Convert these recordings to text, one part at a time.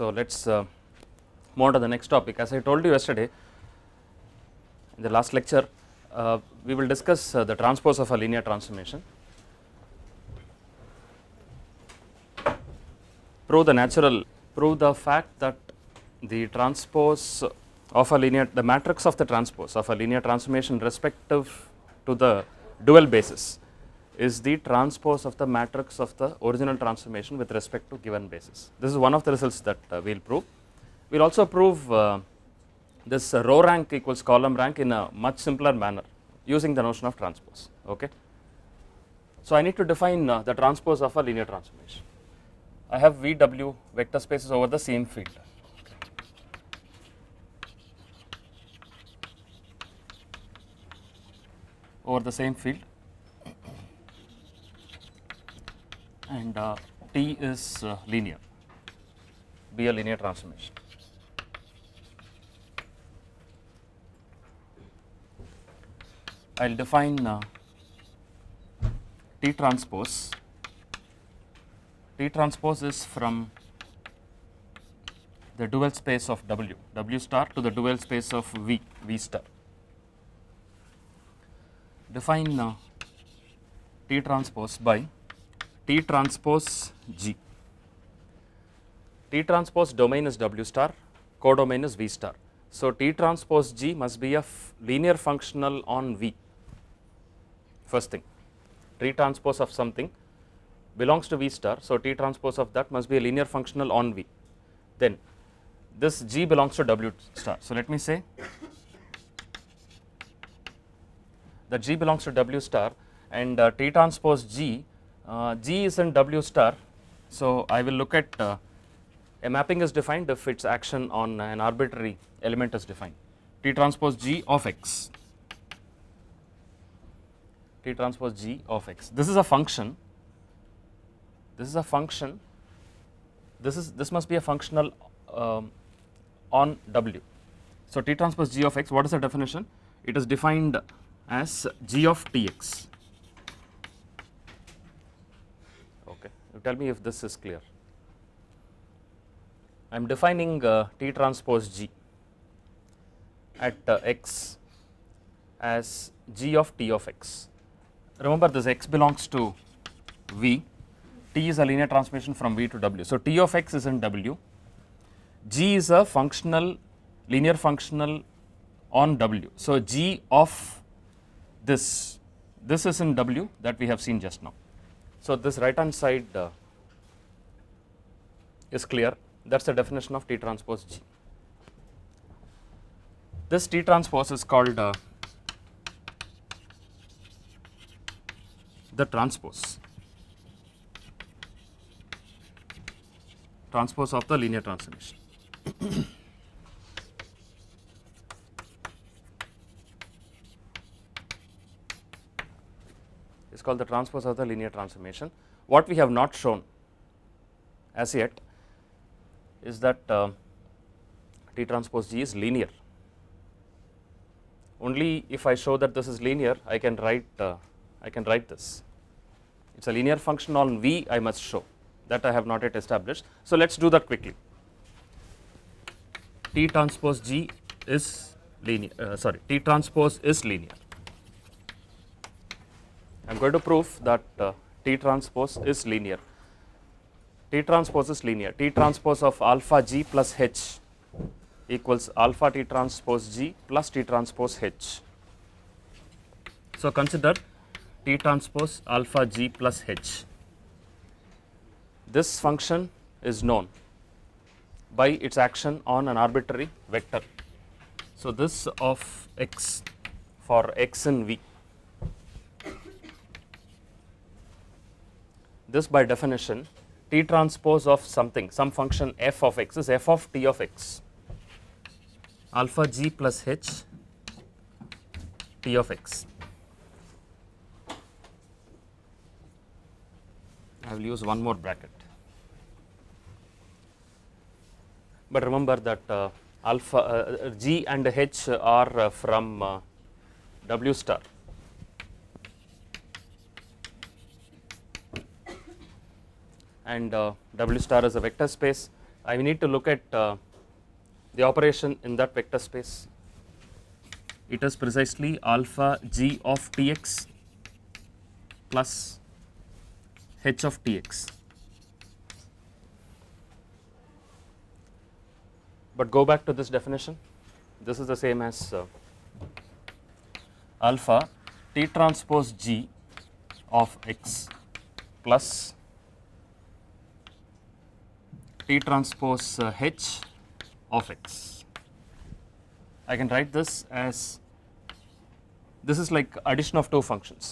So, let us uh, move on to the next topic as I told you yesterday in the last lecture uh, we will discuss uh, the transpose of a linear transformation. Prove the natural, prove the fact that the transpose of a linear, the matrix of the transpose of a linear transformation respective to the dual basis is the transpose of the matrix of the original transformation with respect to given basis. This is one of the results that uh, we will prove. We will also prove uh, this uh, row rank equals column rank in a much simpler manner using the notion of transpose. Okay. So, I need to define uh, the transpose of a linear transformation. I have VW vector spaces over the same field. over the same field and uh, T is uh, linear, be a linear transformation. I will define uh, T transpose. T transpose is from the dual space of W, W star to the dual space of V, V star. Define uh, T transpose by T transpose G. T transpose domain is W star, codomain is V star. So, T transpose G must be a linear functional on V. First thing, T transpose of something belongs to V star. So, T transpose of that must be a linear functional on V. Then this G belongs to W star. So, let me say the G belongs to W star and uh, T transpose G uh, G is in W star. So, I will look at uh, a mapping is defined if its action on an arbitrary element is defined. T transpose G of x, T transpose G of x. This is a function, this is a function, this is this must be a functional um, on W. So, T transpose G of x, what is the definition? It is defined as G of T x. You tell me if this is clear. I am defining uh, T transpose G at uh, x as G of T of x. Remember this x belongs to V, T is a linear transformation from V to W. So, T of x is in W, G is a functional linear functional on W. So, G of this, this is in W that we have seen just now. So, this right hand side uh, is clear that is the definition of T transpose G. This T transpose is called uh, the transpose, transpose of the linear transformation. is called the transpose of the linear transformation. What we have not shown as yet is that uh, T transpose G is linear. Only if I show that this is linear, I can write uh, I can write this. It is a linear function on V I must show that I have not yet established. So, let us do that quickly. T transpose G is linear uh, sorry T transpose is linear. I am going to prove that uh, T transpose is linear. T transpose is linear. T transpose of alpha g plus h equals alpha T transpose g plus T transpose h. So, consider T transpose alpha g plus h. This function is known by its action on an arbitrary vector. So, this of x for x in V this by definition t transpose of something some function f of x is f of t of x alpha g plus h t of x. I will use one more bracket, but remember that uh, alpha uh, g and h are uh, from uh, w star and uh, W star is a vector space. I need to look at uh, the operation in that vector space. It is precisely alpha g of tx plus h of tx. But go back to this definition. This is the same as uh, alpha t transpose g of x plus T transpose uh, H of X. I can write this as this is like addition of two functions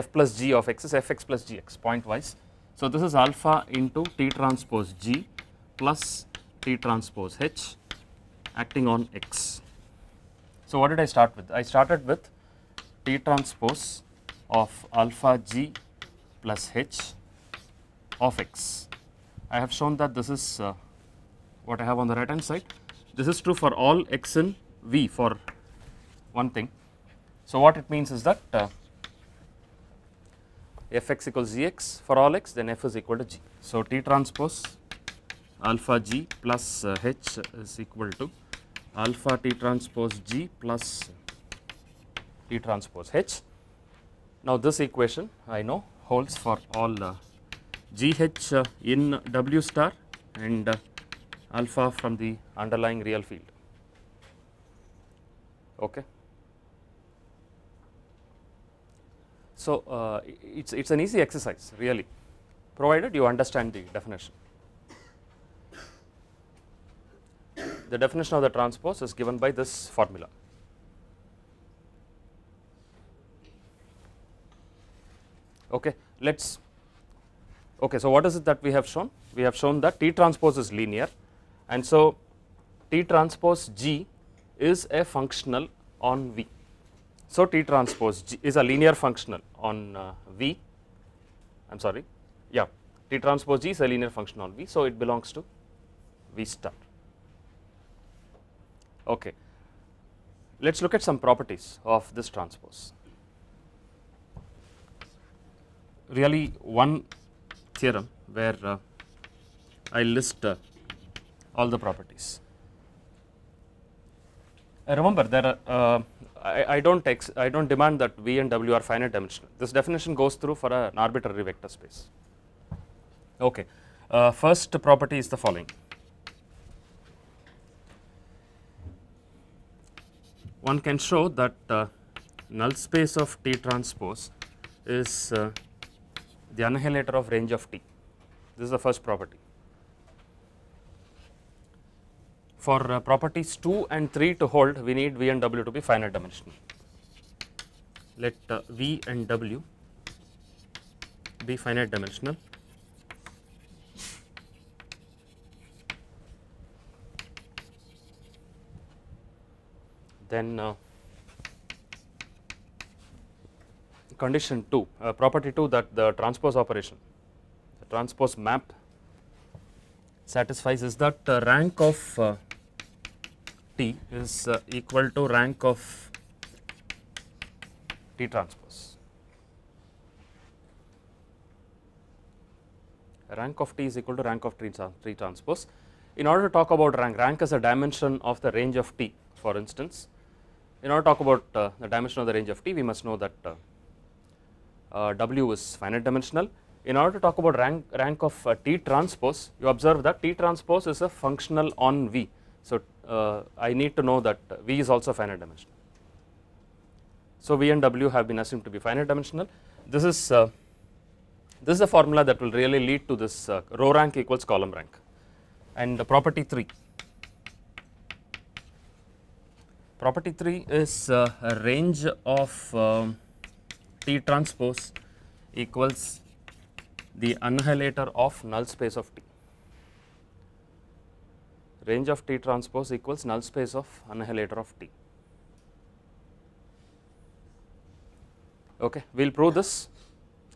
f plus g of x is fx plus gx point wise. So, this is alpha into T transpose g plus T transpose h acting on x. So, what did I start with? I started with T transpose of alpha g plus h of x I have shown that this is uh, what I have on the right hand side. This is true for all x in V for one thing. So, what it means is that uh, f x equals g x for all x then f is equal to g. So, T transpose alpha g plus uh, h is equal to alpha T transpose g plus T transpose h. Now, this equation I know holds for all uh, GH in W star and alpha from the underlying real field. Okay. So, uh, it is it's an easy exercise really provided you understand the definition. The definition of the transpose is given by this formula. Okay, let us Okay, so what is it that we have shown? We have shown that T transpose is linear and so T transpose G is a functional on V. So T transpose G is a linear functional on uh, V, I am sorry, yeah, T transpose G is a linear function on V, so it belongs to V star. Okay. Let us look at some properties of this transpose. Really one theorem where uh, I list uh, all the properties. Uh, remember there are, uh, I, I don't ex, I don't demand that V and W are finite dimensional. This definition goes through for an arbitrary vector space. Okay, uh, first property is the following. One can show that uh, null space of T transpose is the annihilator of range of t. This is the first property. For uh, properties 2 and 3 to hold, we need V and W to be finite dimensional. Let uh, V and W be finite dimensional. Then uh, condition 2, uh, property 2 that the transpose operation, the transpose map satisfies is that uh, rank of uh, T is uh, equal to rank of T transpose. Rank of T is equal to rank of T transpose. In order to talk about rank, rank is a dimension of the range of T for instance. In order to talk about uh, the dimension of the range of T, we must know that uh, uh, w is finite dimensional. In order to talk about rank, rank of uh, T transpose, you observe that T transpose is a functional on V. So, uh, I need to know that V is also finite dimensional. So, V and W have been assumed to be finite dimensional. This is this is a formula that will really lead to this uh, row rank equals column rank and uh, property 3. Property 3 is uh, a range of um, T transpose equals the annihilator of null space of T. Range of T transpose equals null space of annihilator of T. Okay, we will prove this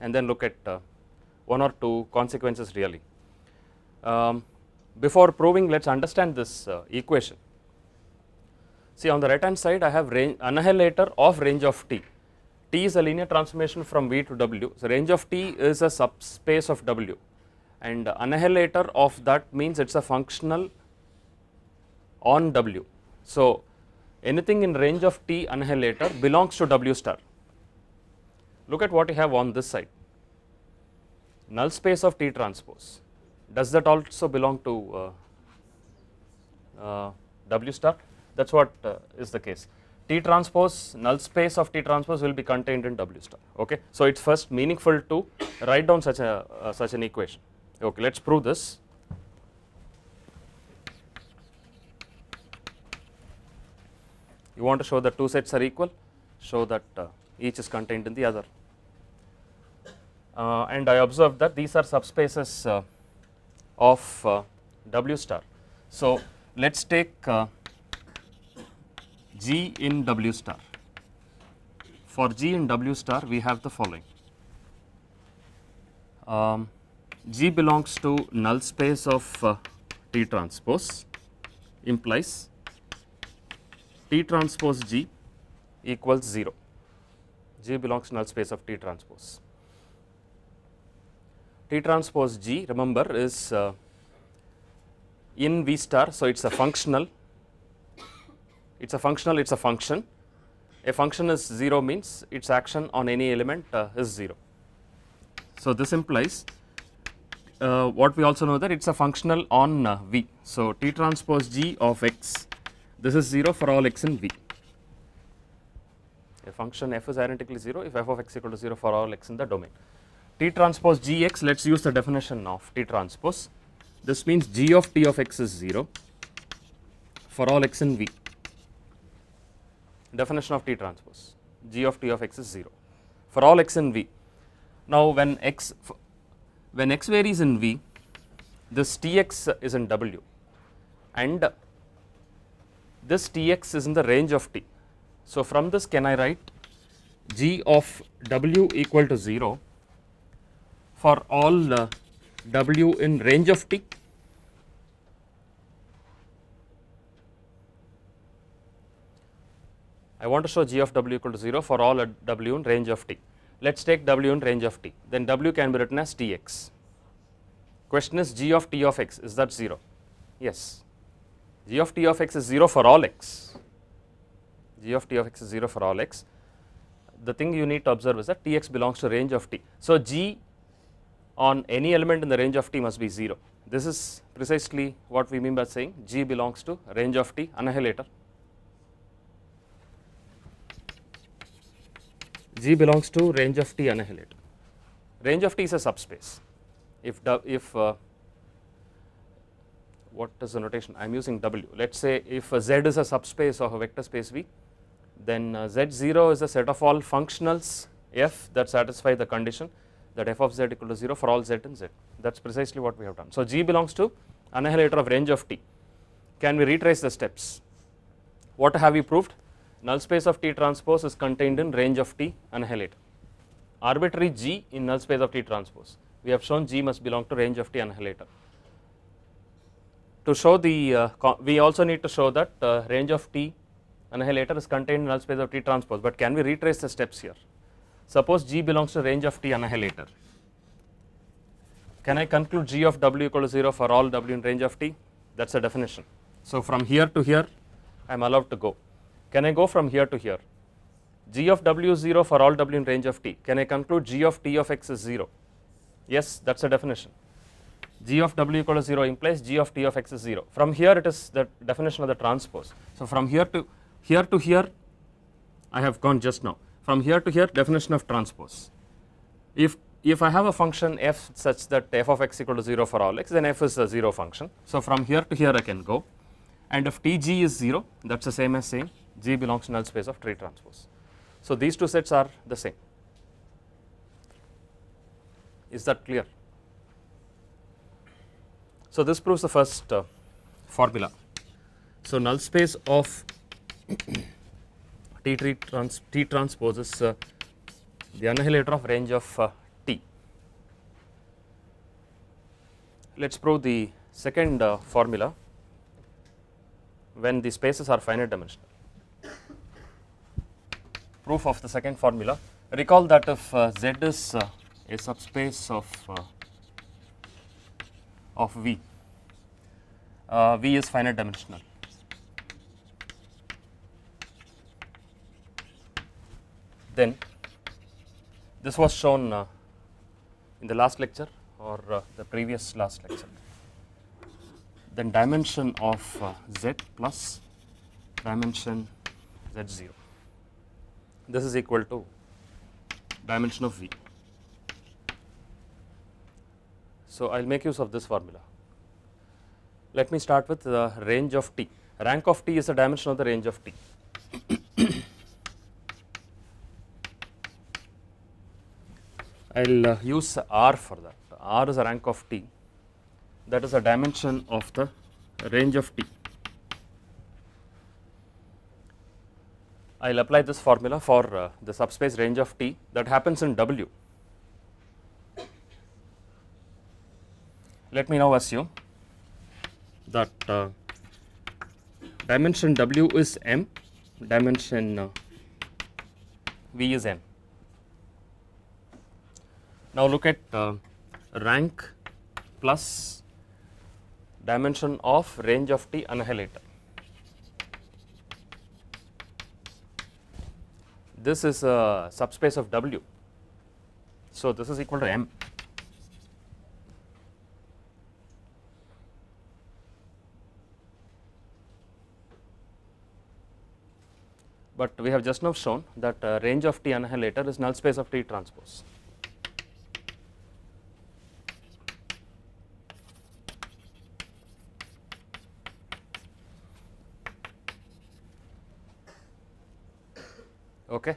and then look at uh, one or two consequences really. Um, before proving, let us understand this uh, equation. See on the right hand side, I have range, annihilator of range of T T is a linear transformation from V to W. So, range of T is a subspace of W and annihilator of that means it is a functional on W. So, anything in range of T annihilator belongs to W star. Look at what you have on this side, null space of T transpose. Does that also belong to uh, uh, W star? That is what uh, is the case. T transpose, null space of T transpose will be contained in W star. Okay, so it's first meaningful to write down such a uh, such an equation. Okay, let's prove this. You want to show that two sets are equal, show that uh, each is contained in the other. Uh, and I observed that these are subspaces uh, of uh, W star. So let's take uh, G in W star. For G in W star, we have the following. Um, G belongs to null space of uh, T transpose implies T transpose G equals 0. G belongs to null space of T transpose. T transpose G remember is uh, in V star so it is a functional it is a functional, it is a function. A function is 0 means its action on any element uh, is 0. So, this implies uh, what we also know that it is a functional on uh, V. So, T transpose G of x, this is 0 for all x in V. A function f is identically 0 if f of x equal to 0 for all x in the domain. T transpose Gx, let us use the definition of T transpose. This means G of T of x is 0 for all x in V definition of T transpose, G of T of x is 0 for all x in V. Now when x, when x varies in V, this Tx is in W and this Tx is in the range of T. So from this can I write G of W equal to 0 for all uh, W in range of T I want to show g of w equal to 0 for all at w in range of t. Let us take w in range of t, then w can be written as tx. Question is g of t of x, is that 0? Yes. g of t of x is 0 for all x. g of t of x is 0 for all x. The thing you need to observe is that tx belongs to range of t. So, g on any element in the range of t must be 0. This is precisely what we mean by saying g belongs to range of t annihilator G belongs to range of T annihilator. Range of T is a subspace. If, if uh, what is the notation? I am using W. Let us say if Z is a subspace of a vector space V, then uh, Z0 is a set of all functionals F that satisfy the condition that f of z equal to 0 for all z and z. That is precisely what we have done. So, g belongs to annihilator of range of t. Can we retrace the steps? What have we proved? Null space of T transpose is contained in range of T annihilator. Arbitrary G in null space of T transpose. We have shown G must belong to range of T annihilator. To show the, uh, we also need to show that uh, range of T annihilator is contained in null space of T transpose, but can we retrace the steps here? Suppose G belongs to range of T annihilator. Can I conclude G of W equal to 0 for all W in range of T? That is the definition. So, from here to here I am allowed to go. Can I go from here to here? g of w 0 for all w in range of t. Can I conclude g of t of x is 0? Yes, that is the definition. g of w equal to 0 implies g of t of x is 0. From here it is the definition of the transpose. So, from here to here to here I have gone just now. From here to here definition of transpose. If if I have a function f such that f of x equal to 0 for all x then f is a 0 function. So, from here to here I can go and if tg is 0 that is the same as saying G belongs to null space of tree transpose. So these two sets are the same. Is that clear? So this proves the first uh, formula. So null space of T, tree trans T transpose is uh, the annihilator of range of uh, T. Let us prove the second uh, formula when the spaces are finite dimensional proof of the second formula. Recall that if uh, Z is uh, a subspace of, uh, of V, V is finite dimensional. Then this was shown uh, in the last lecture or uh, the previous last lecture. Then dimension of uh, z plus dimension z0 this is equal to dimension of V. So, I will make use of this formula. Let me start with the range of T. Rank of T is the dimension of the range of T. I will uh, use R for that. R is a rank of T, that is a dimension of the range of T. I will apply this formula for uh, the subspace range of T that happens in W. Let me now assume that uh, dimension W is M, dimension uh, V is M. Now look at uh, rank plus dimension of range of T annihilator. this is a subspace of W. So, this is equal to M. But we have just now shown that uh, range of T annihilator is null space of T transpose. Okay.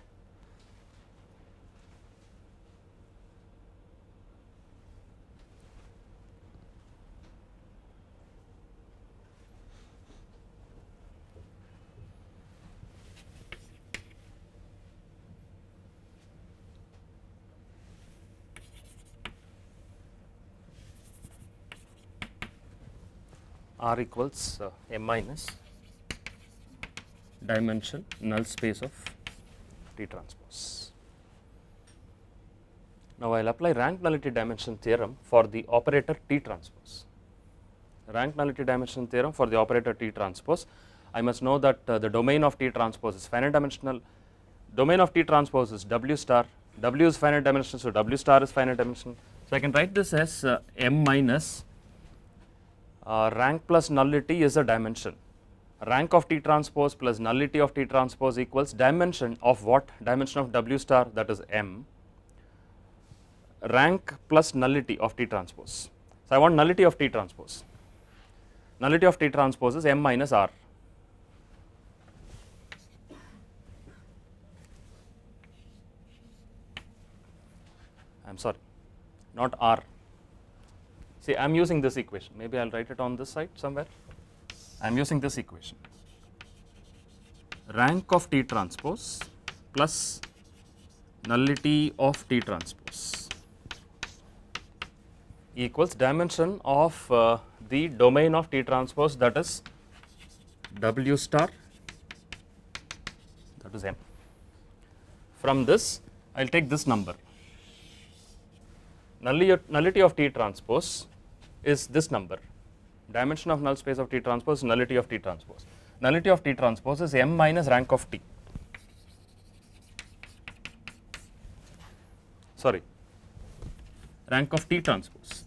r equals uh, m minus dimension null space of T transpose. Now, I will apply rank nullity dimension theorem for the operator T transpose. Rank nullity dimension theorem for the operator T transpose. I must know that uh, the domain of T transpose is finite dimensional. Domain of T transpose is W star. W is finite dimensional, so W star is finite dimensional. So, I can write this as uh, M minus uh, rank plus nullity is a dimension rank of T transpose plus nullity of T transpose equals dimension of what dimension of W star that is M rank plus nullity of T transpose. So, I want nullity of T transpose. Nullity of T transpose is M minus R. I am sorry, not R. See, I am using this equation. Maybe I will write it on this side somewhere. I am using this equation rank of T transpose plus nullity of T transpose equals dimension of uh, the domain of T transpose that is W star that is M. From this I will take this number nullity of T transpose is this number dimension of null space of T transpose nullity of T transpose. Nullity of T transpose is m minus rank of T. Sorry, rank of T transpose.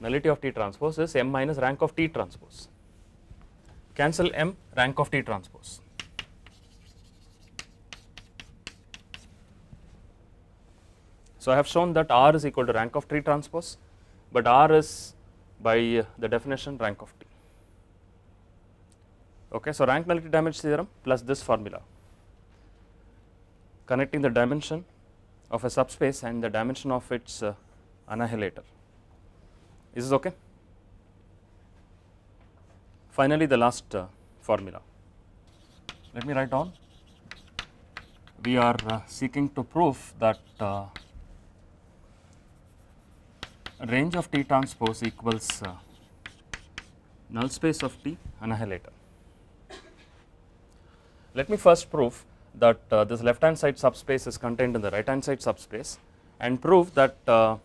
nullity of T transpose is m minus rank of T transpose. Cancel m rank of T transpose. So I have shown that R is equal to rank of tree transpose, but R is by uh, the definition rank of T. Okay, so rank nullity damage theorem plus this formula connecting the dimension of a subspace and the dimension of its uh, annihilator. Is this okay? Finally, the last uh, formula. Let me write down. We are uh, seeking to prove that uh, range of T transpose equals uh, null space of T annihilator. Let me first prove that uh, this left hand side subspace is contained in the right hand side subspace and prove that uh,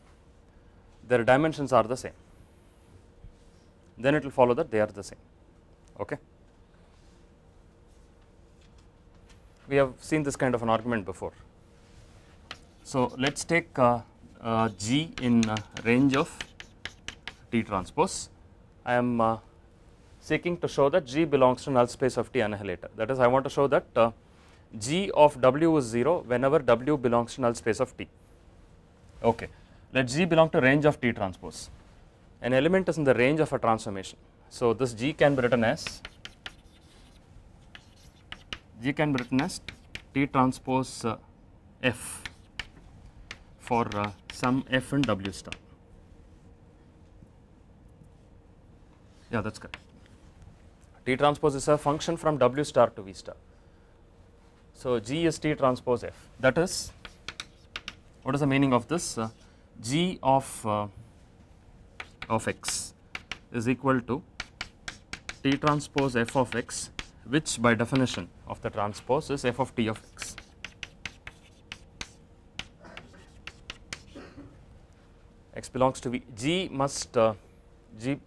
their dimensions are the same. Then it will follow that they are the same. Okay. We have seen this kind of an argument before. So, let us take uh, uh, G in uh, range of T transpose. I am uh, seeking to show that G belongs to null space of T annihilator. That is I want to show that uh, G of W is 0 whenever W belongs to null space of T. Okay. Let G belong to range of T transpose. An element is in the range of a transformation. So this G can be written as G can be written as T transpose uh, F for uh, some f and w star. Yeah, that's correct. T transpose is a function from w star to v star. So G is T transpose f. That is, what is the meaning of this? Uh, G of uh, of x is equal to T transpose f of x, which by definition of the transpose is f of T of x. x belongs to V, G must uh, G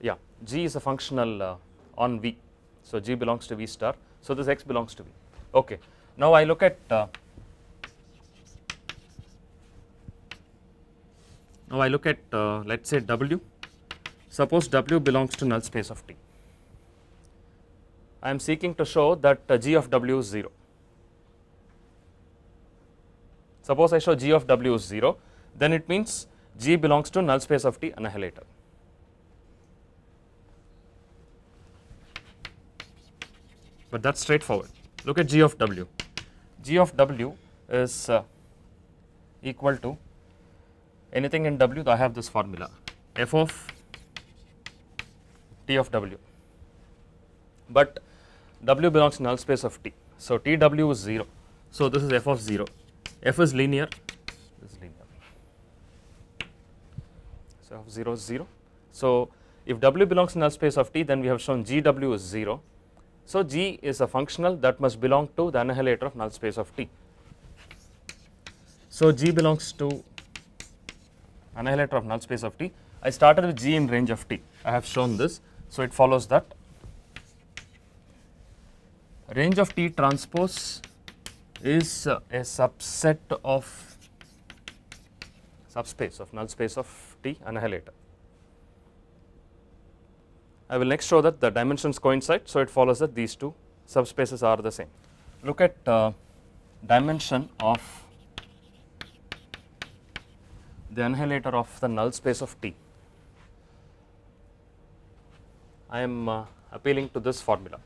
yeah G is a functional uh, on V. So, G belongs to V star. So, this x belongs to V. Okay. Now, I look at uh, now I look at uh, let us say W suppose W belongs to null space of T. I am seeking to show that uh, G of W is 0 Suppose I show g of w is 0, then it means g belongs to null space of T annihilator. But that is straightforward. Look at g of w. g of w is uh, equal to anything in w, I have this formula f of T of w. But w belongs to null space of T. So, T w is 0. So, this is f of 0 f is linear is linear so f 0 is 0 so if w belongs to null space of t then we have shown gw is 0 so g is a functional that must belong to the annihilator of null space of t so g belongs to annihilator of null space of t I started with g in range of t I have shown this so it follows that range of t transpose is a subset of subspace of null space of T annihilator. I will next show that the dimensions coincide, so it follows that these two subspaces are the same. Look at uh, dimension of the annihilator of the null space of T. I am uh, appealing to this formula.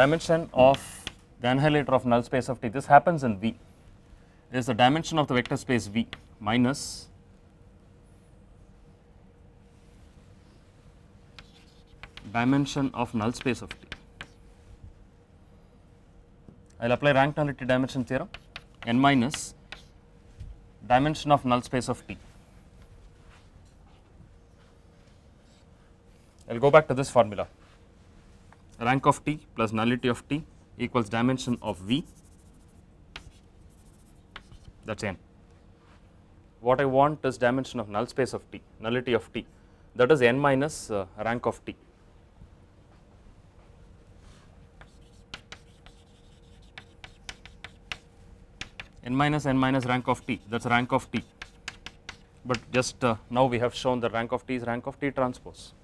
dimension of the annihilator of null space of T. This happens in V. Is the dimension of the vector space V minus dimension of null space of T. I will apply rank nullity dimension theorem n minus dimension of null space of T. I will go back to this formula rank of t plus nullity of t equals dimension of v that is n. What I want is dimension of null space of t, nullity of t that is n minus uh, rank of t. n minus n minus rank of t that is rank of t, but just uh, now we have shown the rank of t is rank of t transpose.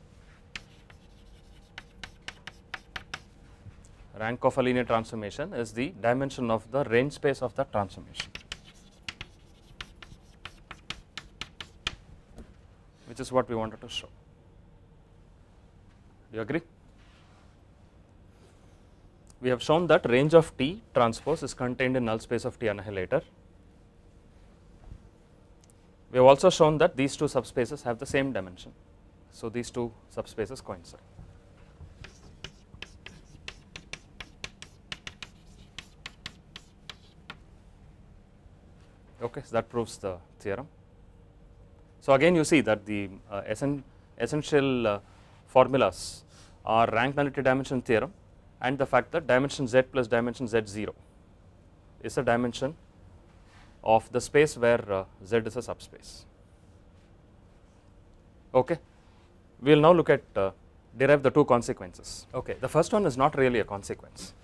rank of a linear transformation is the dimension of the range space of the transformation which is what we wanted to show. Do you agree? We have shown that range of T transpose is contained in null space of T annihilator. We have also shown that these two subspaces have the same dimension. So, these two subspaces coincide. Okay, so that proves the theorem. So again you see that the uh, essen essential uh, formulas are rank nullity dimension theorem and the fact that dimension z plus dimension z0 is a dimension of the space where uh, z is a subspace. Okay. We will now look at uh, derive the two consequences. Okay, the first one is not really a consequence.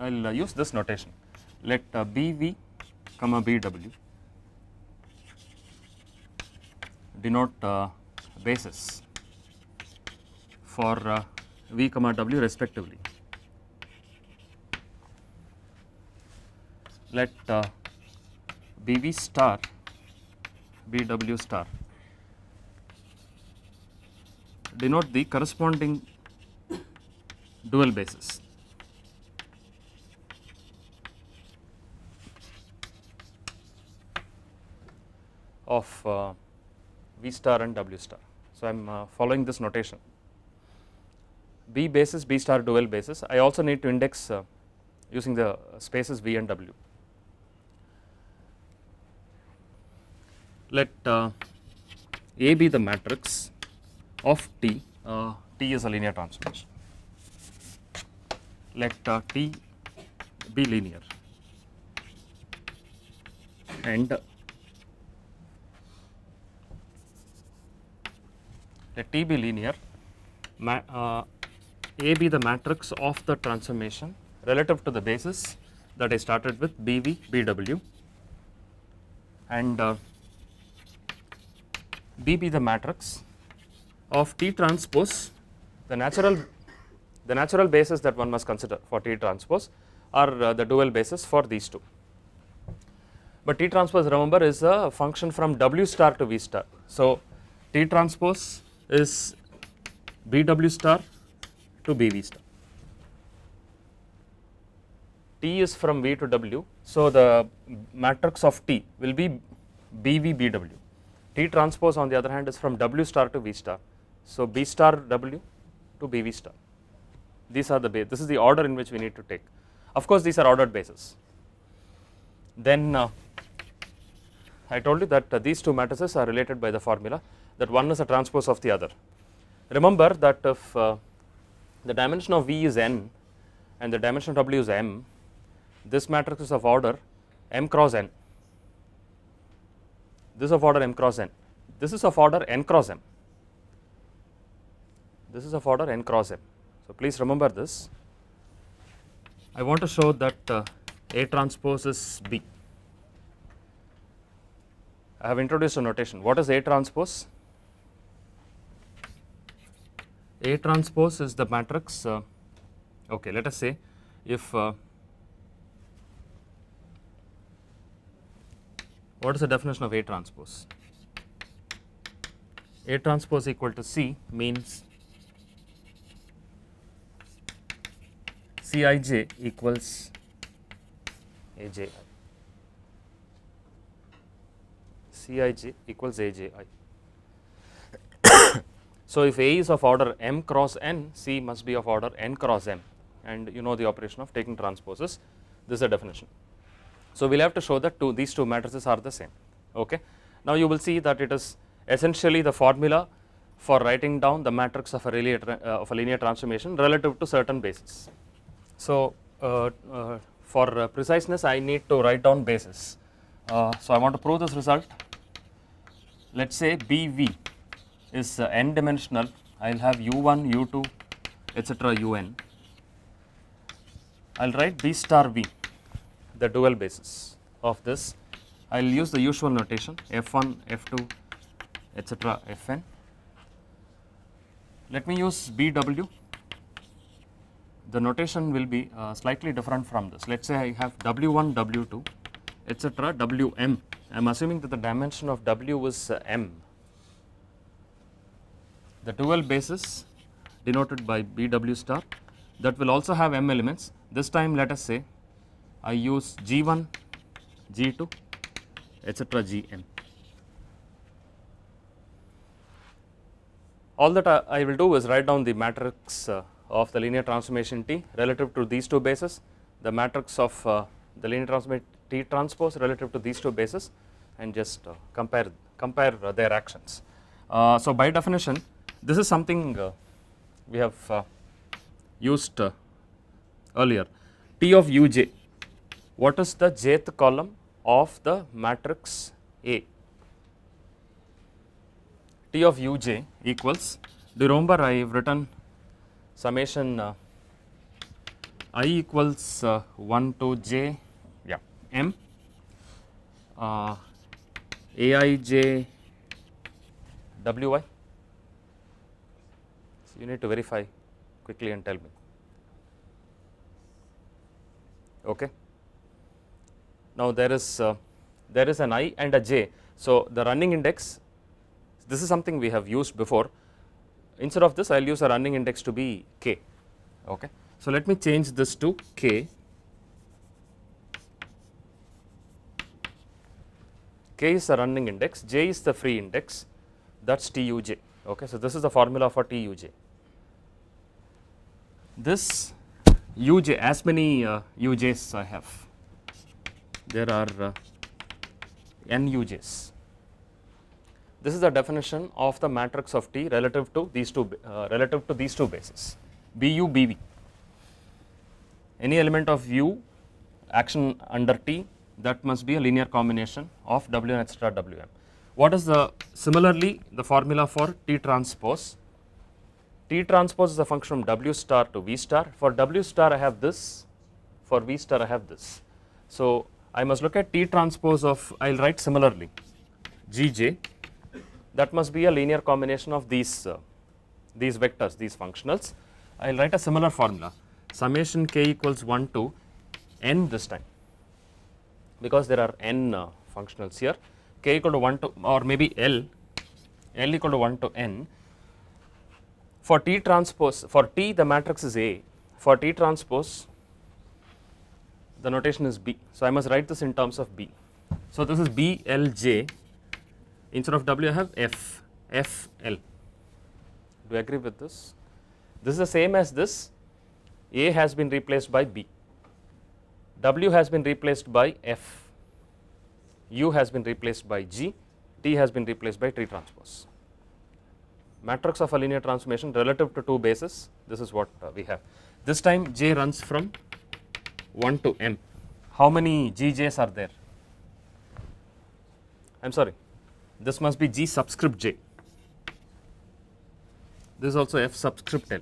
I will uh, use this notation. Let uh, BV comma BW denote uh, basis for uh, v comma w respectively. Let uh, bv star bw star denote the corresponding dual basis. of uh, V star and W star. So, I am uh, following this notation. B basis, B star dual basis. I also need to index uh, using the spaces V and W. Let uh, A be the matrix of T. Uh, T is a linear transformation. Let uh, T be linear and the T be linear, uh, A be the matrix of the transformation relative to the basis that I started with BV, BW and uh, B be the matrix of T transpose the natural the natural basis that one must consider for T transpose are uh, the dual basis for these two. But T transpose remember is a function from W star to V star. So T transpose is Bw star to Bv star. T is from V to W. So, the matrix of T will be BV BW. T transpose on the other hand is from W star to V star. So, B star W to BV star. These are the base. This is the order in which we need to take. Of course, these are ordered bases. Then uh, I told you that uh, these two matrices are related by the formula that one is a transpose of the other. Remember that if uh, the dimension of V is n and the dimension of W is m, this matrix is of order m cross n. This is of order m cross n. This is of order n cross m. This is of order n cross m. So, please remember this. I want to show that uh, A transpose is B. I have introduced a notation. What is A transpose? A transpose is the matrix, uh, okay, let us say if uh, what is the definition of A transpose? A transpose equal to C means Cij equals Aji. Cij equals Aji. So, if A is of order m cross n, C must be of order n cross m and you know the operation of taking transposes, this is the definition. So, we will have to show that two, these two matrices are the same. Okay. Now, you will see that it is essentially the formula for writing down the matrix of a, linear, uh, of a linear transformation relative to certain bases. So, uh, uh, for uh, preciseness I need to write down bases. Uh, so, I want to prove this result. Let us say BV is uh, n dimensional, I will have u1, u2, etc., un. I will write b star b, the dual basis of this. I will use the usual notation f1, f2, etc., fn. Let me use bw. The notation will be uh, slightly different from this. Let us say I have w1, w2, etc., wm. I am assuming that the dimension of w is uh, m the dual basis denoted by BW star that will also have M elements. This time let us say I use G1, G2 etc. Gn. All that I, I, will do is write down the matrix uh, of the linear transformation T relative to these two bases, the matrix of uh, the linear transformation T transpose relative to these two bases and just uh, compare compare uh, their actions. Uh, so by definition this is something uh, we have uh, used uh, earlier T of uj. What is the jth column of the matrix A? T of uj equals, do you remember I have written summation uh, i equals uh, 1 to j yeah, m uh, aij wy you need to verify quickly and tell me. Okay. Now there is uh, there is an i and a j. So the running index. This is something we have used before. Instead of this, I'll use a running index to be k. Okay. So let me change this to k. K is the running index. J is the free index. That's tuj. Okay. So this is the formula for tuj this uj, as many uh, uj's I have, there are uh, n uj's. This is the definition of the matrix of T relative to these two uh, relative to these two bases bu bv. Any element of u action under T that must be a linear combination of Wn etc. Wm. What is the similarly the formula for T transpose? T transpose is a function from W star to V star. For W star I have this, for V star I have this. So I must look at T transpose of, I will write similarly, Gj that must be a linear combination of these, uh, these vectors, these functionals. I will write a similar formula, summation k equals 1 to n this time because there are n uh, functionals here, k equal to 1 to or maybe L, L equal to 1 to n for T transpose, for T the matrix is A, for T transpose the notation is B. So, I must write this in terms of B. So, this is B L J instead of W I have F F L. Do you agree with this? This is the same as this A has been replaced by B, W has been replaced by F, U has been replaced by G, T has been replaced by T transpose matrix of a linear transformation relative to two bases this is what uh, we have. This time j runs from 1 to m. How many gj's are there? I am sorry this must be g subscript j. This is also f subscript n.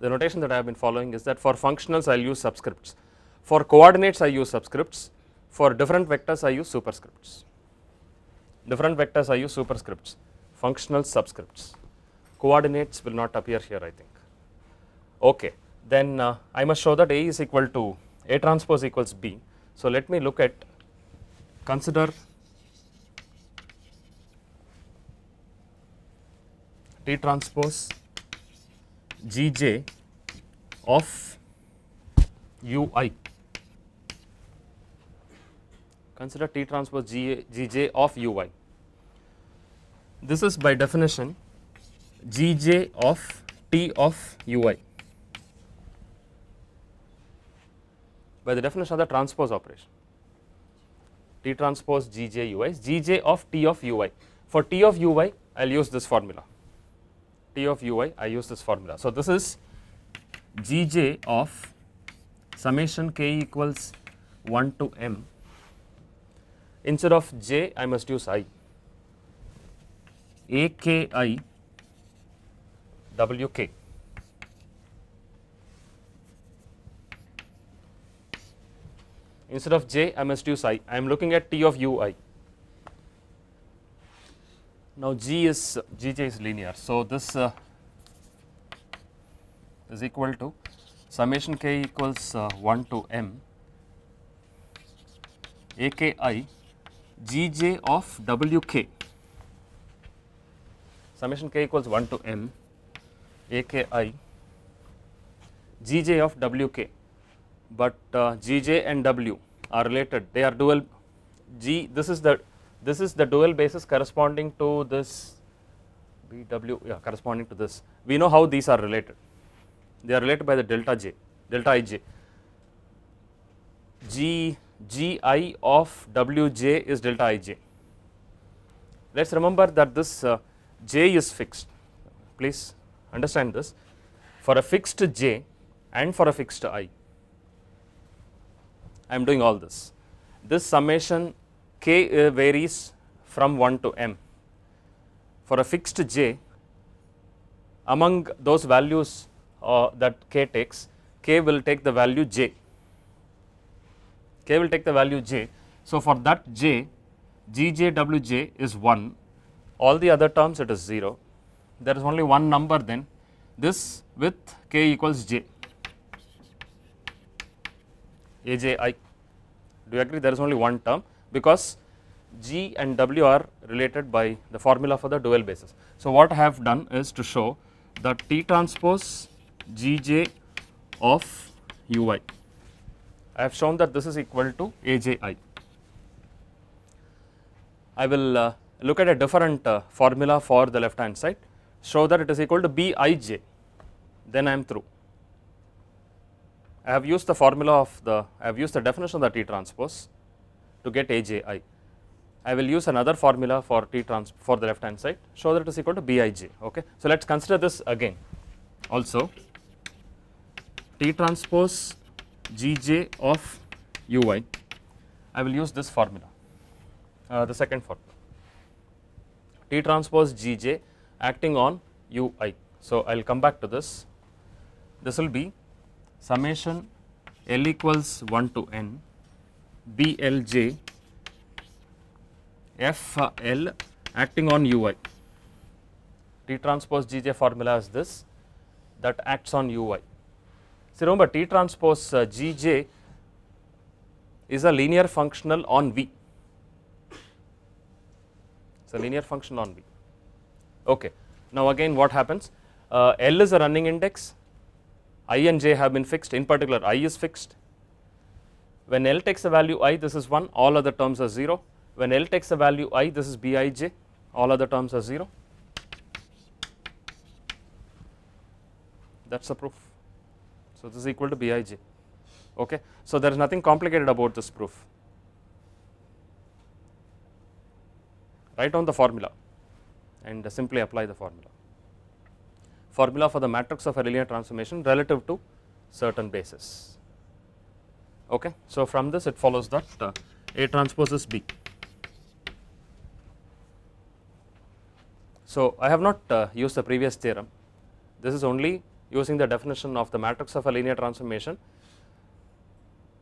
The notation that I have been following is that for functionals I will use subscripts. For coordinates I use subscripts for different vectors I use superscripts, different vectors I use superscripts, functional subscripts, coordinates will not appear here I think. Okay, then uh, I must show that A is equal to A transpose equals B. So let me look at, consider T transpose Gj of Ui consider T transpose G, Gj of u y. This is by definition Gj of T of Ui by the definition of the transpose operation. T transpose Gj Ui is Gj of T of Ui. For T of Ui, I will use this formula. T of Ui, I use this formula. So, this is Gj of summation k equals 1 to m instead of j I must use i a k i w k. Instead of j I must use i, I am looking at t of u i. Now g is g j is linear, so this uh, is equal to summation k equals uh, 1 to m a k i Gj of Wk summation k equals 1 to m Aki Gj of Wk but uh, Gj and W are related they are dual G this is the this is the dual basis corresponding to this BW yeah corresponding to this we know how these are related they are related by the delta J delta Ij G g i of w j is delta i j. Let us remember that this uh, j is fixed, please understand this for a fixed j and for a fixed i. I am doing all this. This summation k uh, varies from 1 to m. For a fixed j, among those values uh, that k takes, k will take the value j k will take the value j. So, for that j, gjwj is 1, all the other terms it is 0. There is only one number then, this with k equals j, Do you agree there is only one term because g and w are related by the formula for the dual basis. So, what I have done is to show that T transpose G j of u i I have shown that this is equal to AJI. I will uh, look at a different uh, formula for the left hand side, show that it is equal to Bij, then I am through. I have used the formula of the, I have used the definition of the T transpose to get AJI. I will use another formula for T trans for the left hand side, show that it is equal to Bij, okay. So let us consider this again also T transpose Gj of ui, I will use this formula, uh, the second formula, T transpose Gj acting on ui. So, I will come back to this, this will be summation L equals 1 to n BLJ FL uh, acting on ui. T transpose Gj formula is this that acts on ui. So, remember T transpose uh, Gj is a linear functional on V. It's a linear function on V. Okay. Now again what happens? Uh, L is a running index, i and j have been fixed, in particular i is fixed. When L takes a value i, this is 1, all other terms are 0. When L takes a value i, this is bij, all other terms are 0. That is the proof. So, this is equal to Bij okay. So, there is nothing complicated about this proof. Write down the formula and simply apply the formula. Formula for the matrix of a linear transformation relative to certain bases. Okay. So, from this it follows that uh, A transpose is B. So, I have not uh, used the previous theorem, this is only using the definition of the matrix of a linear transformation,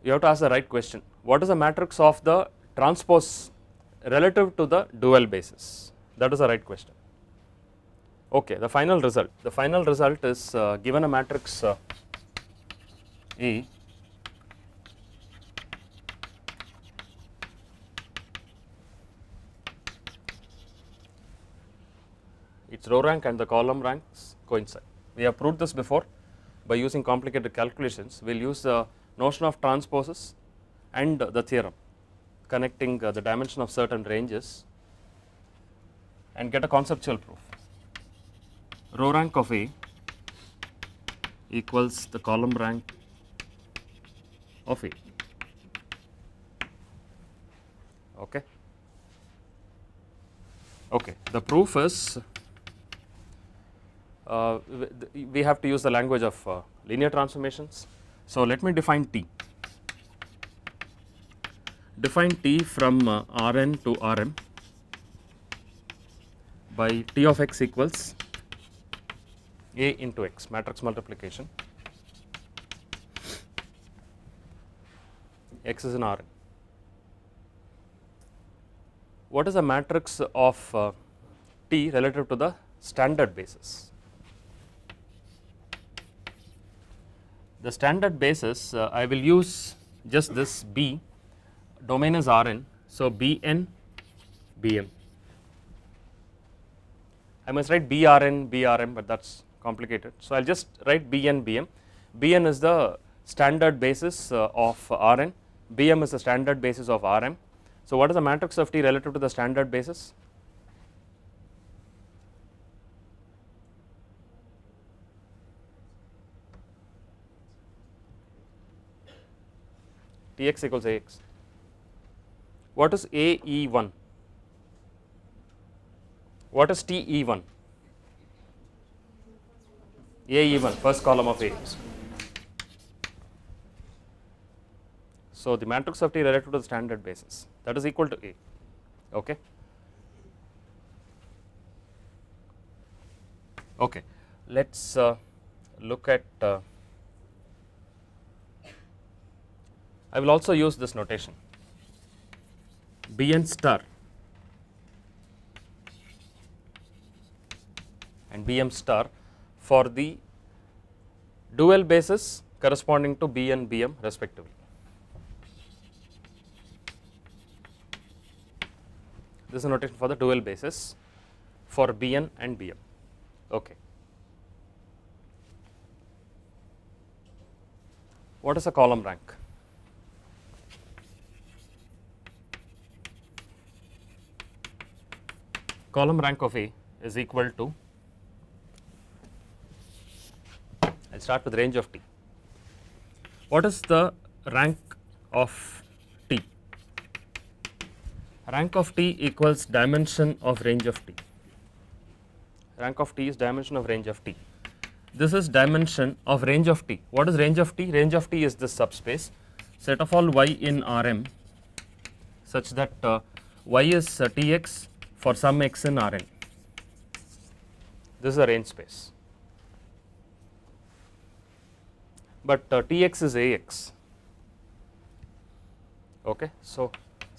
you have to ask the right question. What is the matrix of the transpose relative to the dual basis? That is the right question. Okay, the final result. The final result is uh, given a matrix uh, E its row rank and the column ranks coincide. We have proved this before by using complicated calculations. We will use the notion of transposes and the theorem connecting uh, the dimension of certain ranges and get a conceptual proof. Row rank of A equals the column rank of A. Okay. Okay. The proof is uh, we have to use the language of uh, linear transformations. So, let me define T. Define T from uh, Rn to Rm by T of x equals A into x matrix multiplication x is in Rn. What is the matrix of uh, T relative to the standard basis? the standard basis uh, I will use just this B domain is Rn. So, Bn Bm I must write Brn Brm but that is complicated. So, I will just write Bn Bm Bn is the standard basis uh, of Rn Bm is the standard basis of Rm. So, what is the matrix of T relative to the standard basis Tx equals Ax. What is AE1? What is TE1? AE1, first column of A. So, the matrix of T relative to the standard basis that is equal to A. Okay. Okay. Let us uh, look at uh, I will also use this notation Bn star and Bm star for the dual basis corresponding to B and Bm respectively. This is a notation for the dual basis for Bn and Bm. Okay. What is the column rank? column rank of A is equal to I will start with range of T. What is the rank of T? Rank of T equals dimension of range of T. Rank of T is dimension of range of T. This is dimension of range of T. What is range of T? Range of T is this subspace set of all y in Rm such that uh, y is uh, Tx for some x in R n. This is a range space, but uh, T x is A x. Okay. So,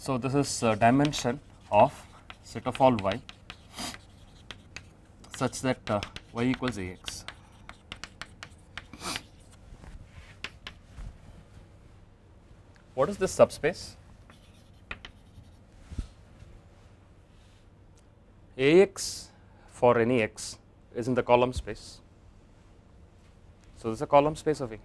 so this is uh, dimension of set of all y such that uh, y equals A x. What is this subspace? Ax for any x is in the column space. So, this is a column space of A.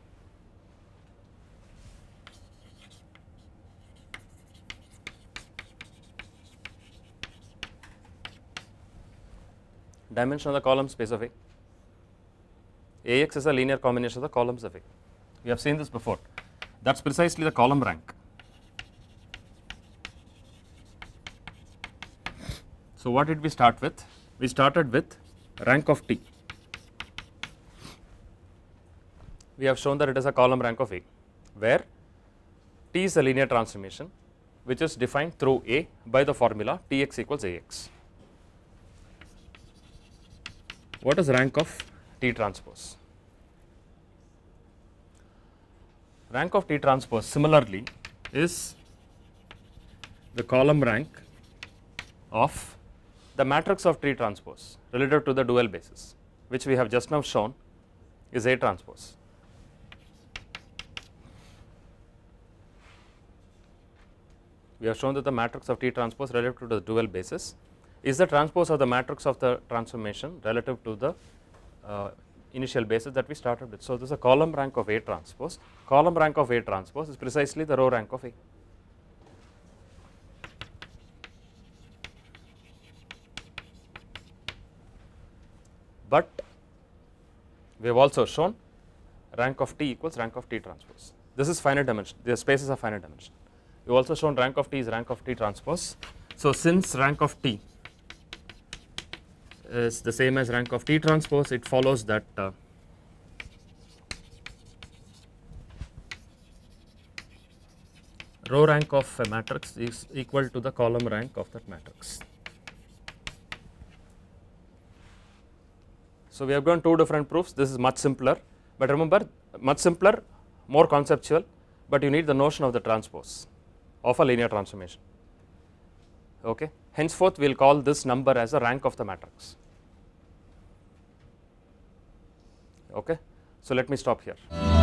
Dimension of the column space of A. Ax is a linear combination of the columns of A. We have seen this before. That is precisely the column rank. So, what did we start with? We started with rank of T. We have shown that it is a column rank of A, where T is a linear transformation which is defined through A by the formula Tx equals Ax. What is rank of T transpose? Rank of T transpose similarly is the column rank of the matrix of T transpose relative to the dual basis which we have just now shown is A transpose. We have shown that the matrix of T transpose relative to the dual basis is the transpose of the matrix of the transformation relative to the uh, initial basis that we started with. So, this is a column rank of A transpose, column rank of A transpose is precisely the row rank of A. but we have also shown rank of T equals rank of T transpose. This is finite dimension, the spaces are finite dimension. We have also shown rank of T is rank of T transpose. So since rank of T is the same as rank of T transpose, it follows that uh, row rank of a matrix is equal to the column rank of that matrix. So we have gone two different proofs. This is much simpler, but remember much simpler, more conceptual, but you need the notion of the transpose of a linear transformation. Okay. Henceforth, we will call this number as a rank of the matrix. Okay. So let me stop here.